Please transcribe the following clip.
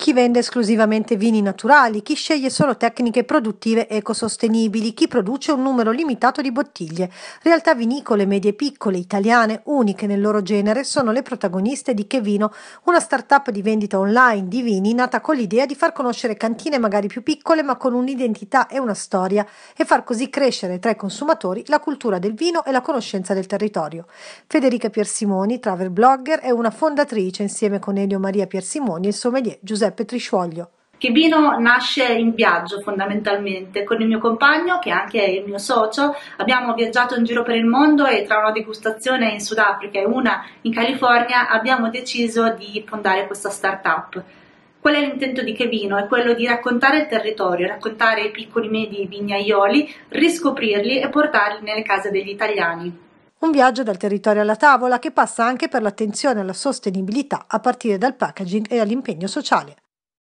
chi vende esclusivamente vini naturali, chi sceglie solo tecniche produttive ecosostenibili, chi produce un numero limitato di bottiglie. Realtà vinicole medie e piccole, italiane, uniche nel loro genere, sono le protagoniste di Che Vino, una startup di vendita online di vini nata con l'idea di far conoscere cantine magari più piccole ma con un'identità e una storia e far così crescere tra i consumatori la cultura del vino e la conoscenza del territorio. Federica Piersimoni, travel blogger, è una fondatrice insieme con Elio Maria Piersimoni e il sommelier Giuseppe Giuseppe Trisciuoglio. Chibino nasce in viaggio fondamentalmente con il mio compagno che anche è il mio socio. Abbiamo viaggiato in giro per il mondo e tra una degustazione in Sudafrica e una in California abbiamo deciso di fondare questa startup. Qual è l'intento di Chevino? È quello di raccontare il territorio, raccontare i piccoli e medi vignaioli, riscoprirli e portarli nelle case degli italiani. Un viaggio dal territorio alla tavola che passa anche per l'attenzione alla sostenibilità a partire dal packaging e all'impegno sociale.